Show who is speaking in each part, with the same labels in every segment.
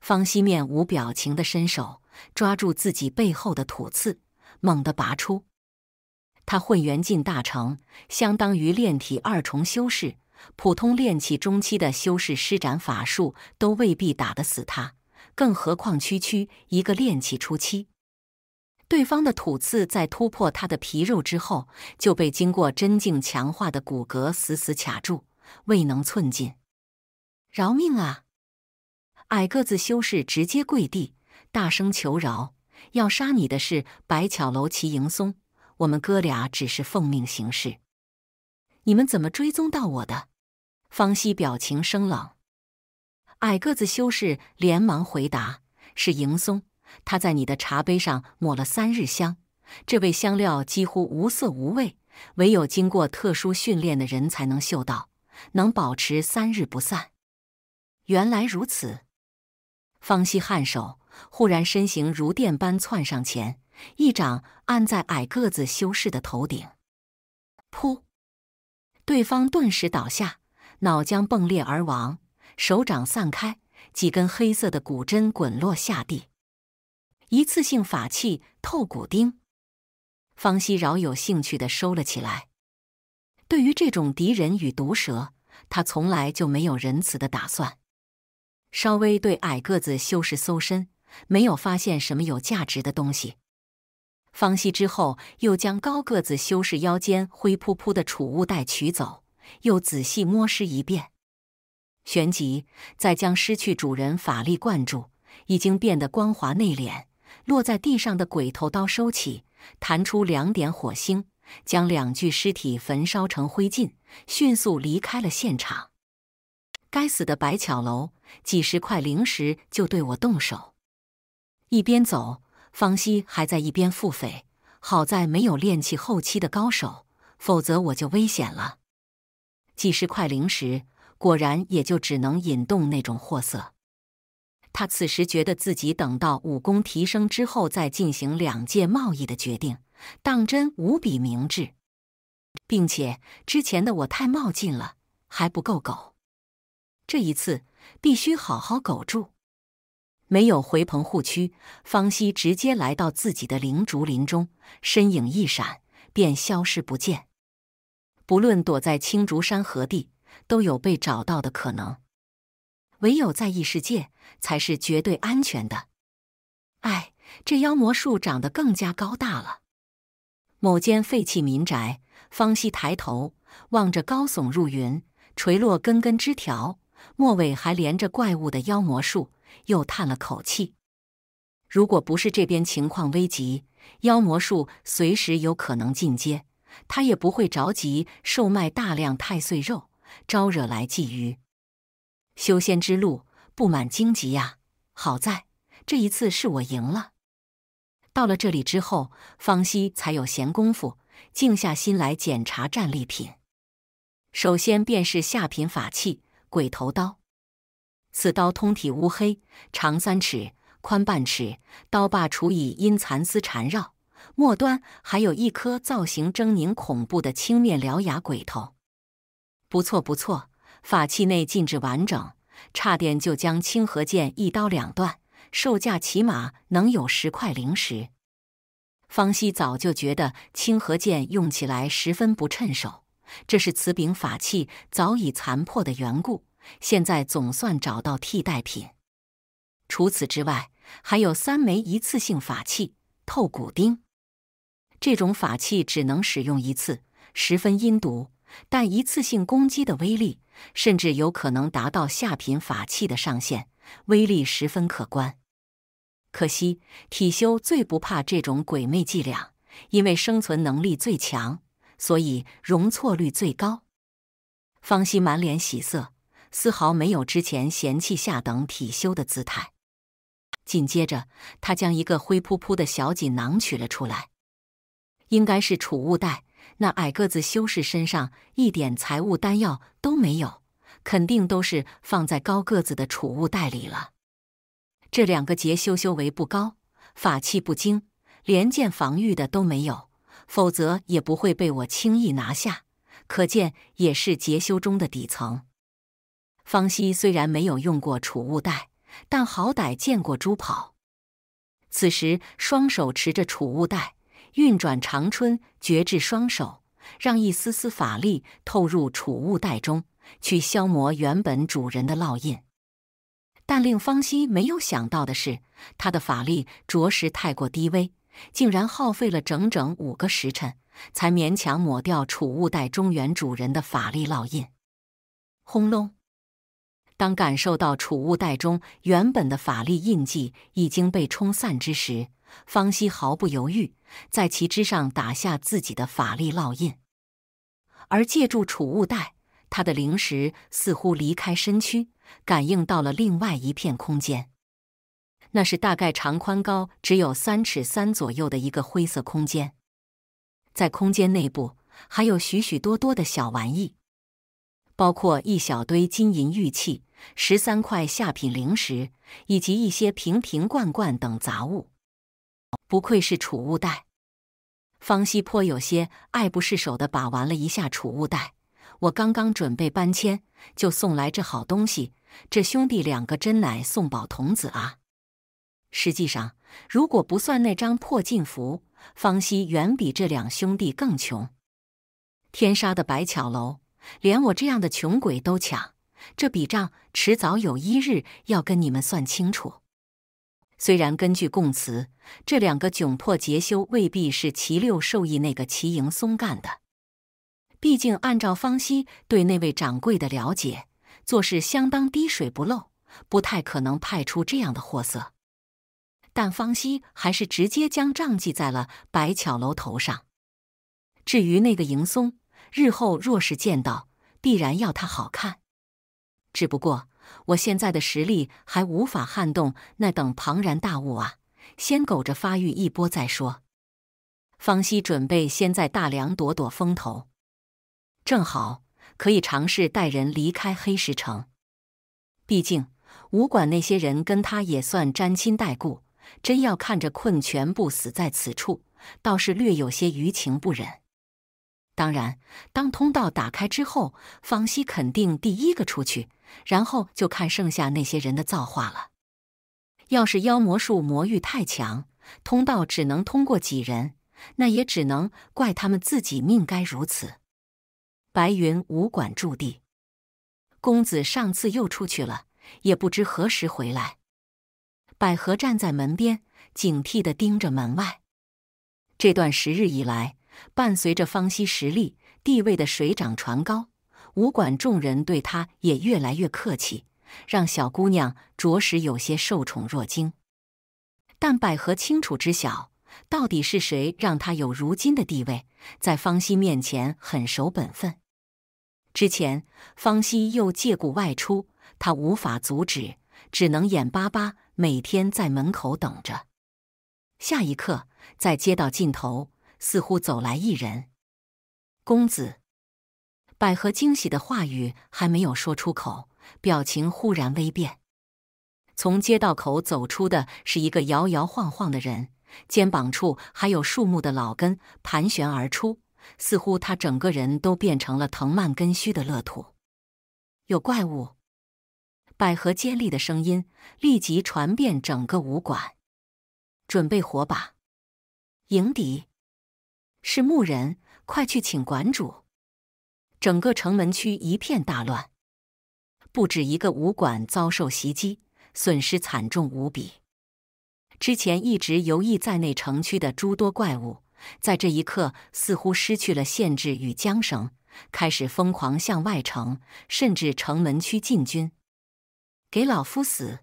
Speaker 1: 方西面无表情的伸手抓住自己背后的土刺，猛地拔出。他混元境大成，相当于炼体二重修士，普通炼气中期的修士施展法术都未必打得死他，更何况区区一个炼气初期。对方的土刺在突破他的皮肉之后，就被经过真境强化的骨骼死死卡住，未能寸进。饶命啊！矮个子修士直接跪地，大声求饶：“要杀你的是白巧楼齐迎松，我们哥俩只是奉命行事。你们怎么追踪到我的？”方西表情生冷。矮个子修士连忙回答：“是迎松，他在你的茶杯上抹了三日香。这味香料几乎无色无味，唯有经过特殊训练的人才能嗅到，能保持三日不散。”原来如此。方希颔首，忽然身形如电般窜上前，一掌按在矮个子修士的头顶，噗，对方顿时倒下，脑浆迸裂而亡，手掌散开，几根黑色的骨针滚落下地，一次性法器透骨钉，方希饶有兴趣的收了起来。对于这种敌人与毒蛇，他从来就没有仁慈的打算。稍微对矮个子修士搜身，没有发现什么有价值的东西。方希之后又将高个子修士腰间灰扑扑的储物袋取走，又仔细摸尸一遍，旋即再将失去主人法力灌注、已经变得光滑内敛、落在地上的鬼头刀收起，弹出两点火星，将两具尸体焚烧成灰烬，迅速离开了现场。该死的白巧楼，几十块灵石就对我动手！一边走，方西还在一边腹诽：好在没有练气后期的高手，否则我就危险了。几十块灵石，果然也就只能引动那种货色。他此时觉得自己等到武功提升之后再进行两界贸易的决定，当真无比明智，并且之前的我太冒进了，还不够狗。这一次必须好好苟住。没有回棚户区，方西直接来到自己的灵竹林中，身影一闪便消失不见。不论躲在青竹山何地，都有被找到的可能。唯有在异世界才是绝对安全的。哎，这妖魔树长得更加高大了。某间废弃民宅，方西抬头望着高耸入云、垂落根根枝条。末尾还连着怪物的妖魔术，又叹了口气。如果不是这边情况危急，妖魔术随时有可能进阶，他也不会着急售卖大量太岁肉，招惹来觊觎。修仙之路布满荆棘呀！好在这一次是我赢了。到了这里之后，方西才有闲工夫静下心来检查战利品。首先便是下品法器。鬼头刀，此刀通体乌黑，长三尺，宽半尺，刀把处以阴蚕丝缠绕，末端还有一颗造型狰狞恐怖的青面獠牙鬼头。不错不错，法器内禁制完整，差点就将清河剑一刀两断，售价起码能有十块灵石。方希早就觉得清河剑用起来十分不趁手。这是此柄法器早已残破的缘故，现在总算找到替代品。除此之外，还有三枚一次性法器——透骨钉。这种法器只能使用一次，十分阴毒，但一次性攻击的威力甚至有可能达到下品法器的上限，威力十分可观。可惜，体修最不怕这种鬼魅伎俩，因为生存能力最强。所以容错率最高。方希满脸喜色，丝毫没有之前嫌弃下等体修的姿态。紧接着，他将一个灰扑扑的小锦囊取了出来，应该是储物袋。那矮个子修士身上一点财物丹药都没有，肯定都是放在高个子的储物袋里了。这两个杰修修为不高，法器不精，连件防御的都没有。否则也不会被我轻易拿下，可见也是劫修中的底层。方希虽然没有用过储物袋，但好歹见过猪跑。此时双手持着储物袋，运转长春绝至双手，让一丝丝法力透入储物袋中，去消磨原本主人的烙印。但令方希没有想到的是，他的法力着实太过低微。竟然耗费了整整五个时辰，才勉强抹掉储物袋中原主人的法力烙印。轰隆！当感受到储物袋中原本的法力印记已经被冲散之时，方希毫不犹豫，在其之上打下自己的法力烙印。而借助储物袋，他的灵石似乎离开身躯，感应到了另外一片空间。那是大概长宽高只有三尺三左右的一个灰色空间，在空间内部还有许许多多的小玩意，包括一小堆金银玉器、十三块下品灵石，以及一些瓶瓶罐罐等杂物。不愧是储物袋，方西颇有些爱不释手的把玩了一下储物袋。我刚刚准备搬迁，就送来这好东西，这兄弟两个真乃送宝童子啊！实际上，如果不算那张破镜符，方西远比这两兄弟更穷。天杀的白巧楼，连我这样的穷鬼都抢，这笔账迟早有一日要跟你们算清楚。虽然根据供词，这两个窘迫劫修未必是齐六受益那个齐迎松干的，毕竟按照方西对那位掌柜的了解，做事相当滴水不漏，不太可能派出这样的货色。但方西还是直接将账记在了白巧楼头上。至于那个迎松，日后若是见到，必然要他好看。只不过我现在的实力还无法撼动那等庞然大物啊，先苟着发育一波再说。方西准备先在大梁躲躲风头，正好可以尝试带人离开黑石城。毕竟武馆那些人跟他也算沾亲带故。真要看着困，全部死在此处，倒是略有些于情不忍。当然，当通道打开之后，方希肯定第一个出去，然后就看剩下那些人的造化了。要是妖魔术魔域太强，通道只能通过几人，那也只能怪他们自己命该如此。白云武馆驻地，公子上次又出去了，也不知何时回来。百合站在门边，警惕地盯着门外。这段时日以来，伴随着方西实力地位的水涨船高，武馆众人对他也越来越客气，让小姑娘着实有些受宠若惊。但百合清楚知晓，到底是谁让她有如今的地位，在方西面前很守本分。之前方西又借故外出，她无法阻止，只能眼巴巴。每天在门口等着。下一刻，在街道尽头，似乎走来一人。公子，百合惊喜的话语还没有说出口，表情忽然微变。从街道口走出的是一个摇摇晃晃的人，肩膀处还有树木的老根盘旋而出，似乎他整个人都变成了藤蔓根须的乐土。有怪物。百合尖利的声音立即传遍整个武馆。准备火把，迎敌！是木人，快去请馆主！整个城门区一片大乱，不止一个武馆遭受袭击，损失惨重无比。之前一直游弋在内城区的诸多怪物，在这一刻似乎失去了限制与缰绳，开始疯狂向外城，甚至城门区进军。给老夫死！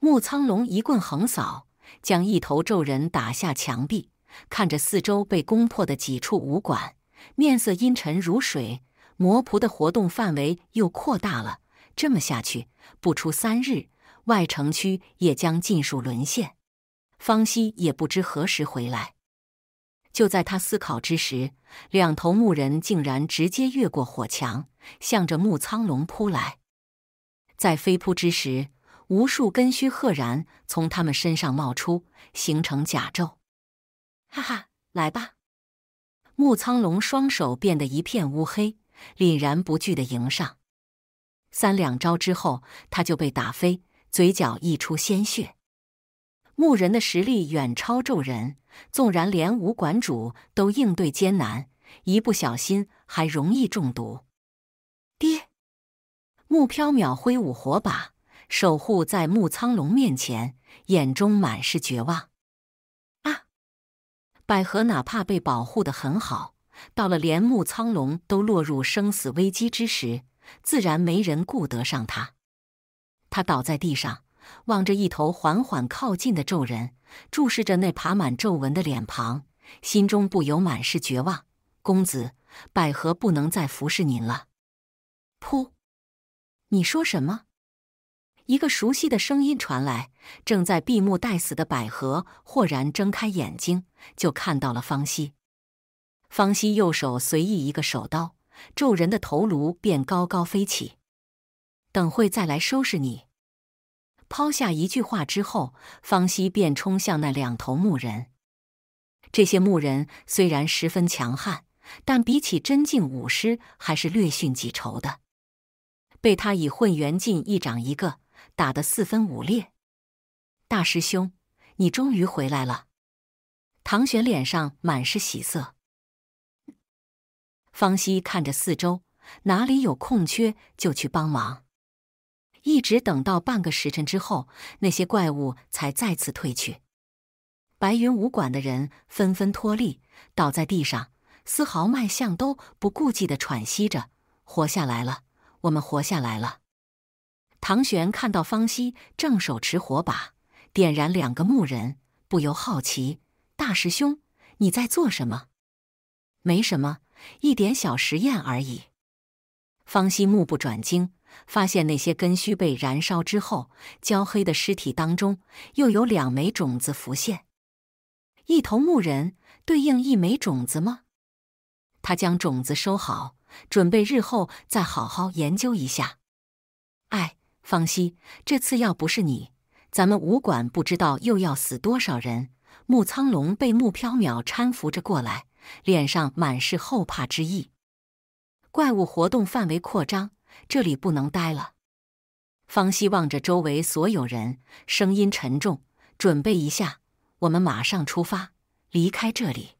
Speaker 1: 木苍龙一棍横扫，将一头咒人打下墙壁。看着四周被攻破的几处武馆，面色阴沉如水。魔仆的活动范围又扩大了。这么下去，不出三日，外城区也将尽数沦陷。方希也不知何时回来。就在他思考之时，两头木人竟然直接越过火墙，向着木苍龙扑来。在飞扑之时，无数根须赫然从他们身上冒出，形成甲胄。哈哈，来吧！木苍龙双手变得一片乌黑，凛然不惧的迎上。三两招之后，他就被打飞，嘴角溢出鲜血。木人的实力远超咒人，纵然连武馆主都应对艰难，一不小心还容易中毒。木飘渺挥舞火把，守护在木苍龙面前，眼中满是绝望。啊！百合哪怕被保护的很好，到了连木苍龙都落入生死危机之时，自然没人顾得上他。他倒在地上，望着一头缓缓靠近的咒人，注视着那爬满皱纹的脸庞，心中不由满是绝望。公子，百合不能再服侍您了。噗。你说什么？一个熟悉的声音传来，正在闭目待死的百合豁然睁开眼睛，就看到了方西。方西右手随意一个手刀，咒人的头颅便高高飞起。等会再来收拾你！抛下一句话之后，方西便冲向那两头牧人。这些牧人虽然十分强悍，但比起真境武师还是略逊几筹的。被他以混元劲一掌一个打得四分五裂，大师兄，你终于回来了！唐玄脸上满是喜色。方希看着四周，哪里有空缺就去帮忙。一直等到半个时辰之后，那些怪物才再次退去。白云武馆的人纷纷脱力倒在地上，丝毫脉象都不顾忌的喘息着，活下来了。我们活下来了。唐玄看到方西正手持火把点燃两个木人，不由好奇：“大师兄，你在做什么？”“没什么，一点小实验而已。”方希目不转睛，发现那些根须被燃烧之后，焦黑的尸体当中又有两枚种子浮现。一头木人对应一枚种子吗？他将种子收好。准备日后再好好研究一下。哎，方西，这次要不是你，咱们武馆不知道又要死多少人。木苍龙被木飘渺搀扶着过来，脸上满是后怕之意。怪物活动范围扩张，这里不能待了。方西望着周围所有人，声音沉重：“准备一下，我们马上出发，离开这里。”